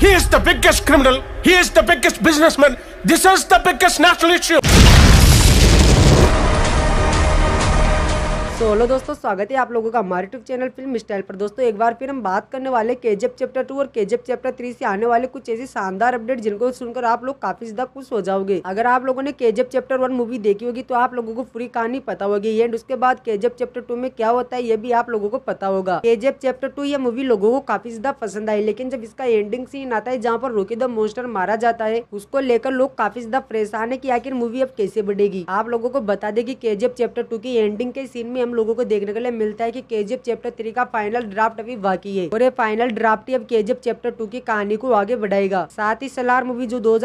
He is the biggest criminal. He is the biggest businessman. This is the biggest national issue. So hello दोस्तों स्वागत है आप लोगों का हमारे यूट्यूब चैनल फिल्म स्टाइल पर दोस्तों एक बार फिर हम बात करने वाले के चैप्टर टू और के चैप्टर थ्री से आने वाले कुछ ऐसे शानदार अपडेट जिनको सुनकर आप लोग काफी ज्यादा खुश हो जाओगे अगर आप लोगों ने के चैप्टर वन मूवी देखी होगी तो आप लोगों को पूरी कहानी पता होगी एंड उसके बाद के चैप्टर टू में क्या होता है ये भी आप लोगों को पता होगा के चैप्टर टू ये मूवी लोगों को काफी ज्यादा पसंद आई लेकिन जब इसका एंडिंग सीन आता है जहाँ पर रोकी द मोस्टर मारा जाता है उसको लेकर लोग काफी ज्यादा परेशान है की आखिर मूवी अब कैसे बढ़ेगी आप लोगों को बता देगी के चैप्टर टू की एंडिंग के सीन में हम लोगों को देखने के लिए मिलता है कि केजीएफ चैप्टर थ्री का फाइनल ड्राफ्ट अभी बाकी है और ये फाइनल ड्राफ्ट ही अब केजीएफ चैप्टर टू की कहानी को आगे बढ़ाएगा साथ ही सलार मूवी जो दो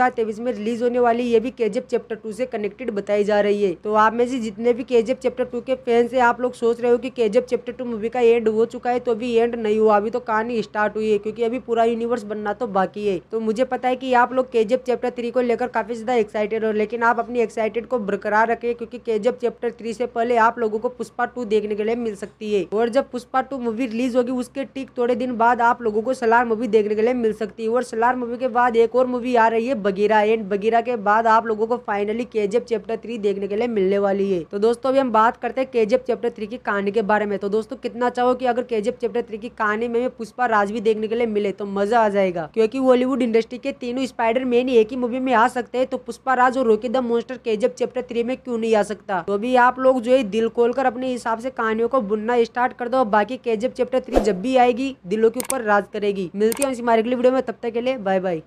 में रिलीज होने वाली ये भी केजीएफ चैप्टर टू से कनेक्टेड बताई जा रही है तो आप में से जितने भी केजीएफ चैप्टर टू के फैंस है आप लोग सोच रहे हो की केजीएफ चैप्टर टू मूवी का एंड हो चुका है तो अभी एंड नहीं हुआ अभी तो कहानी स्टार्ट हुई है क्योंकि अभी पूरा यूनिवर्स बनना तो बाकी है तो मुझे पता है कि आप लोग केजीएफ चैप्टर थ्री को लेकर काफी ज्यादा एक्साइटेड हो लेकिन आप अपनी एक्साइटेड को बरकरार रखें क्योंकि केजीएफ चैप्टर थ्री से पहले आप लोगों को पुष्पा टू देखने के लिए मिल सकती है और जब पुष्पा टू मूवी रिलीज होगी उसके ठीक थोड़े दिन बाद आप लोगों को सलार मूवी देखने के लिए मिल सकती है और सलार मूवी के बाद एक और मूवी आ रही है बगीरा एंड बगीरा के बाद आप लोगों को फाइनली केजेप चैप्टर थ्री देखने के लिए मिलने वाली है तो दोस्तों अभी हम बात करते हैं केजेप चैप्टर थ्री की कहानी के बारे में तो दोस्तों कितना चाहो की अगर केजेप चैप्टर थ्री की कहानी में पुष्पा राज भी देखने के लिए मिले तो मजा आ जाएगा क्योंकि बॉलीवुड इंडस्ट्री के तीनों स्पाइडर मैन एक ही मूवी में आ सकते हैं तो पुष्पा राज और Rocky the monster KGF chapter three में क्यों नहीं आ सकता तो अभी आप लोग जो है दिल खोलकर अपने इस हिसाब से कहानियों को बुनना स्टार्ट कर दो बाकी केजब चैप्टर थ्री जब भी आएगी दिलों के ऊपर राज करेगी मिलती है इस मारे के लिए वीडियो में तब तक के लिए बाय बाय